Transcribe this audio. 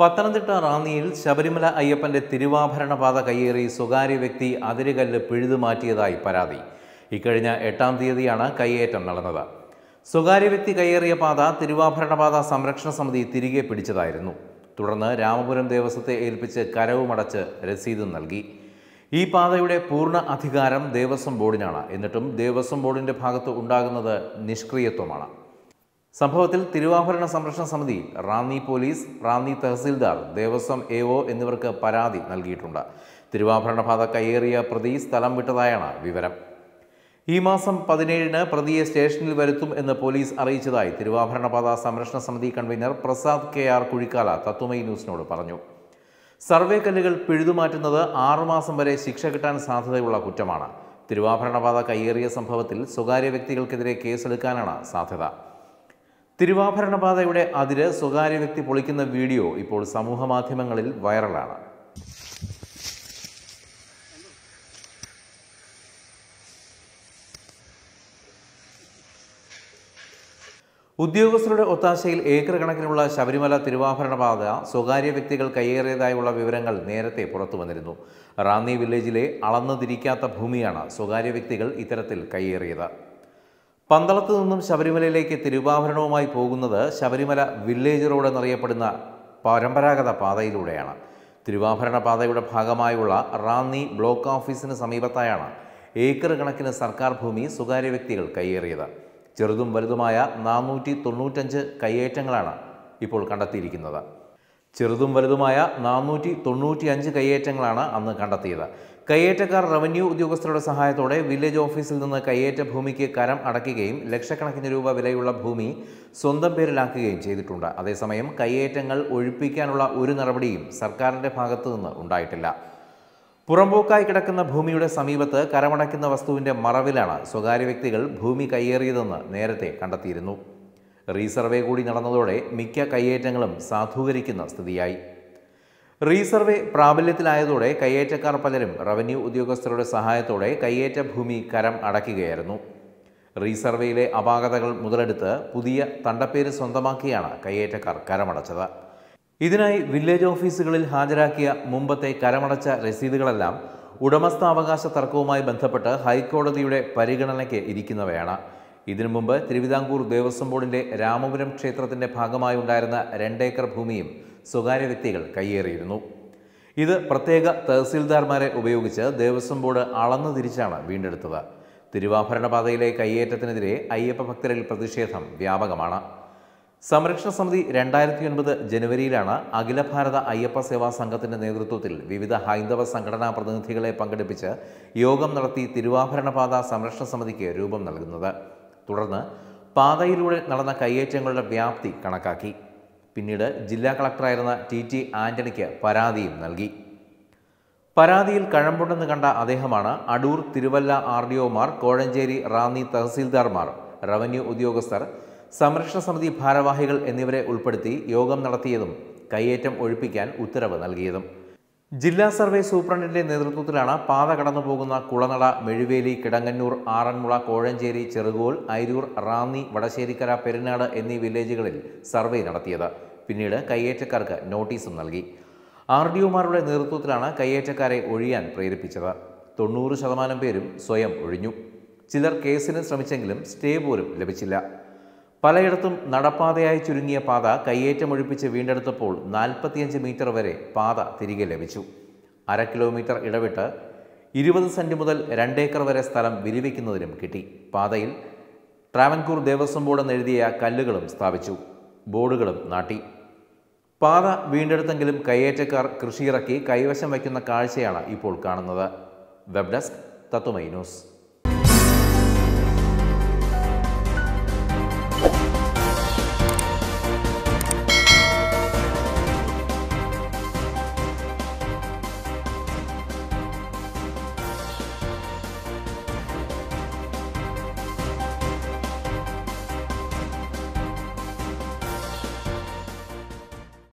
പത്തനംതിട്ട റാന്നിയിൽ ശബരിമല അയ്യപ്പന്റെ തിരുവാഭരണ പാത കയ്യേറി സ്വകാര്യ വ്യക്തി അതിരുകല്ല് പിഴുതുമാറ്റിയതായി പരാതി ഇക്കഴിഞ്ഞ എട്ടാം തീയതിയാണ് കയ്യേറ്റം നടന്നത് സ്വകാര്യ വ്യക്തി കയ്യേറിയ പാത തിരുവാഭരണ പാത സംരക്ഷണ സമിതി തിരികെ പിടിച്ചതായിരുന്നു തുടർന്ന് രാമപുരം ദേവസ്വത്തെ ഏൽപ്പിച്ച് കരവുമടച്ച് രസീതും നൽകി ഈ പാതയുടെ പൂർണ്ണ അധികാരം ദേവസ്വം ബോർഡിനാണ് എന്നിട്ടും ദേവസ്വം ബോർഡിൻ്റെ ഭാഗത്ത് ഉണ്ടാകുന്നത് നിഷ്ക്രിയത്വമാണ് സംഭവത്തിൽ തിരുവാഭരണ സംരക്ഷണ സമിതി Ranni police Ranni tahsildar Devaswom A O എന്നിവർക്ക് പരാതി നൽകിയിട്ടുണ്ട് തിരുവാഭരണ പാത കയ്യേറിയ പ്രതി സ്ഥലം വിട്ടതായാണ് വിവരം ഈ മാസം പതിനേഴിന് പ്രതിയെ സ്റ്റേഷനിൽ വരുത്തും എന്ന് പോലീസ് അറിയിച്ചതായി തിരുവാഭരണ പാത സംരക്ഷണ സമിതി convener Prasad K R Kuzhikkala Tattvamayi ന്യൂസിനോട് പറഞ്ഞു സർവേ കല്ലുകൾ പിഴുതുമാറ്റുന്നത് ആറുമാസം വരെ ശിക്ഷ കിട്ടാൻ സാധ്യതയുള്ള കുറ്റമാണ് തിരുവാഭരണ പാത കയ്യേറിയ സംഭവത്തിൽ സ്വകാര്യ വ്യക്തികൾക്കെതിരെ കേസെടുക്കാനാണ് സാധ്യത തിരുവാഭരണപാതയുടെ അതിര് സ്വകാര്യ വ്യക്തി പൊളിക്കുന്ന വീഡിയോ ഇപ്പോൾ സമൂഹ മാധ്യമങ്ങളിൽ വൈറലാണ് ഉദ്യോഗസ്ഥരുടെ ഒത്താശയിൽ ഏക്കർ കണക്കിനുള്ള ശബരിമല തിരുവാഭരണ പാത സ്വകാര്യ വ്യക്തികൾ കയ്യേറിയതായുള്ള വിവരങ്ങൾ നേരത്തെ പുറത്തു വന്നിരുന്നു റാന്നി വില്ലേജിലെ അളന്നു തിരിക്കാത്ത ഭൂമിയാണ് സ്വകാര്യ വ്യക്തികൾ ഇത്തരത്തിൽ കയ്യേറിയത് പന്തളത്ത് നിന്നും ശബരിമലയിലേക്ക് തിരുവാഭരണവുമായി പോകുന്നത് ശബരിമല വില്ലേജ് റോഡ് എന്നറിയപ്പെടുന്ന പരമ്പരാഗത പാതയിലൂടെയാണ് തിരുവാഭരണ പാതയുടെ ഭാഗമായുള്ള റാന്നി ബ്ലോക്ക് ഓഫീസിന് സമീപത്തായാണ് ഏക്കർ കണക്കിന് സർക്കാർ ഭൂമി സ്വകാര്യ വ്യക്തികൾ കൈയേറിയത് ചെറുതും വലുതുമായ നാനൂറ്റി തൊണ്ണൂറ്റഞ്ച് കൈയേറ്റങ്ങളാണ് ഇപ്പോൾ കണ്ടെത്തിയിരിക്കുന്നത് ചെറുതും വലുതുമായ നാനൂറ്റി തൊണ്ണൂറ്റി അഞ്ച് കയ്യേറ്റങ്ങളാണ് അന്ന് കണ്ടെത്തിയത് കയ്യേറ്റക്കാർ റവന്യൂ ഉദ്യോഗസ്ഥരുടെ സഹായത്തോടെ വില്ലേജ് ഓഫീസിൽ നിന്ന് കയ്യേറ്റ ഭൂമിക്ക് കരം അടയ്ക്കുകയും ലക്ഷക്കണക്കിന് രൂപ വിലയുള്ള ഭൂമി സ്വന്തം പേരിലാക്കുകയും ചെയ്തിട്ടുണ്ട് അതേസമയം കയ്യേറ്റങ്ങൾ ഒഴിപ്പിക്കാനുള്ള ഒരു നടപടിയും സർക്കാരിൻ്റെ ഭാഗത്തു നിന്ന് ഉണ്ടായിട്ടില്ല പുറമ്പോക്കായി കിടക്കുന്ന ഭൂമിയുടെ സമീപത്ത് കരമടയ്ക്കുന്ന വസ്തുവിൻ്റെ മറവിലാണ് സ്വകാര്യ വ്യക്തികൾ ഭൂമി കയ്യേറിയതെന്ന് നേരത്തെ കണ്ടെത്തിയിരുന്നു റീസർവേ കൂടി നടന്നതോടെ മിക്ക കയ്യേറ്റങ്ങളും സാധൂകരിക്കുന്ന സ്ഥിതിയായി റീസർവേ പ്രാബല്യത്തിലായതോടെ കയ്യേറ്റക്കാർ പലരും റവന്യൂ ഉദ്യോഗസ്ഥരുടെ സഹായത്തോടെ കയ്യേറ്റ ഭൂമി കരം അടയ്ക്കുകയായിരുന്നു റീസർവേയിലെ അപാകതകൾ മുതലെടുത്ത് പുതിയ തണ്ടപ്പേര് സ്വന്തമാക്കിയാണ് കയ്യേറ്റക്കാർ കരമടച്ചത് ഇതിനായി വില്ലേജ് ഓഫീസുകളിൽ ഹാജരാക്കിയ മുമ്പത്തെ കരമടച്ച രസീതുകളെല്ലാം ഉടമസ്ഥാവകാശ തർക്കവുമായി ബന്ധപ്പെട്ട് ഹൈക്കോടതിയുടെ പരിഗണനയ്ക്ക് ഇരിക്കുന്നവയാണ് ഇതിനു മുമ്പ് തിരുവിതാംകൂർ ദേവസ്വം ബോർഡിന്റെ രാമപുരം ക്ഷേത്രത്തിന്റെ ഭാഗമായി ഉണ്ടായിരുന്ന രണ്ടേക്കർ ഭൂമിയും സ്വകാര്യ വ്യക്തികൾ കൈയേറിയിരുന്നു ഇത് പ്രത്യേക തഹസീൽദാർമാരെ ഉപയോഗിച്ച് ദേവസ്വം ബോർഡ് അളന്നു തിരിച്ചാണ് വീണ്ടെടുത്തത് തിരുവാഭരണ പാതയിലെ കയ്യേറ്റത്തിനെതിരെ അയ്യപ്പ ഭക്തരിൽ പ്രതിഷേധം വ്യാപകമാണ് സംരക്ഷണ സമിതി രണ്ടായിരത്തി ഒൻപത് ജനുവരിയിലാണ് അഖില ഭാരത അയ്യപ്പ സേവാ സംഘത്തിന്റെ നേതൃത്വത്തിൽ വിവിധ ഹൈന്ദവ സംഘടനാ പ്രതിനിധികളെ പങ്കെടുപ്പിച്ച് യോഗം നടത്തി തിരുവാഭരണ പാത സംരക്ഷണ സമിതിക്ക് രൂപം നൽകുന്നത് തുടർന്ന് പാതയിലൂടെ നടന്ന കയ്യേറ്റങ്ങളുടെ വ്യാപ്തി കണക്കാക്കി പിന്നീട് ജില്ലാ കളക്ടറായിരുന്ന ടി ടി ആന്റണിക്ക് പരാതിയും നൽകി പരാതിയിൽ കഴമ്പുണ്ടെന്ന് കണ്ട അദ്ദേഹമാണ് അടൂർ തിരുവല്ല ആർ ഡി ഒമാർ കോഴഞ്ചേരി റാന്നി തഹസീൽദാർമാർ റവന്യൂ ഉദ്യോഗസ്ഥർ സംരക്ഷണ സമിതി ഭാരവാഹികൾ എന്നിവരെ ഉൾപ്പെടുത്തി യോഗം നടത്തിയതും കയ്യേറ്റം ഒഴിപ്പിക്കാൻ ഉത്തരവ് നൽകിയതും ജില്ലാ സർവേ സൂപ്രണ്ടിന്റെ നേതൃത്വത്തിലാണ് പാത കടന്നുപോകുന്ന കുളനട മെഴുവേലി കിടങ്ങന്നൂർ ആറന്മുള കോഴഞ്ചേരി ചെറുകോൽ അയിരൂർ റാന്നി വടശ്ശേരിക്കര പെരുന്നാട് എന്നീ വില്ലേജുകളിൽ സർവേ നടത്തിയത് പിന്നീട് കയ്യേറ്റക്കാർക്ക് നോട്ടീസും നൽകി ആർ ഡി ഒമാരുടെ നേതൃത്വത്തിലാണ് കയ്യേറ്റക്കാരെ ഒഴിയാൻ പ്രേരിപ്പിച്ചത് തൊണ്ണൂറ് ശതമാനം പേരും സ്വയം ഒഴിഞ്ഞു ചിലർ കേസിന് ശ്രമിച്ചെങ്കിലും സ്റ്റേ പോലും ലഭിച്ചില്ല പലയിടത്തും നടപ്പാതയായി ചുരുങ്ങിയ പാത ഒഴിപ്പിച്ച് വീണ്ടെടുത്തപ്പോൾ നാൽപ്പത്തിയഞ്ച് മീറ്റർ വരെ പാത തിരികെ ലഭിച്ചു അര കിലോമീറ്റർ ഇടവിട്ട് ഇരുപത് സെൻറ്റ് മുതൽ രണ്ടേക്കർ വരെ സ്ഥലം വിരിവയ്ക്കുന്നതിനും കിട്ടി പാതയിൽ ട്രാവൻകൂർ ദേവസ്വം ബോർഡ് എഴുതിയ കല്ലുകളും സ്ഥാപിച്ചു ബോർഡുകളും നാട്ടി പാത വീണ്ടെടുത്തെങ്കിലും കയ്യേറ്റക്കാർ കൃഷിയിറക്കി കൈവശം വയ്ക്കുന്ന കാഴ്ചയാണ് ഇപ്പോൾ കാണുന്നത് വെബ് ഡെസ്ക് തത്തുമൈ ന്യൂസ്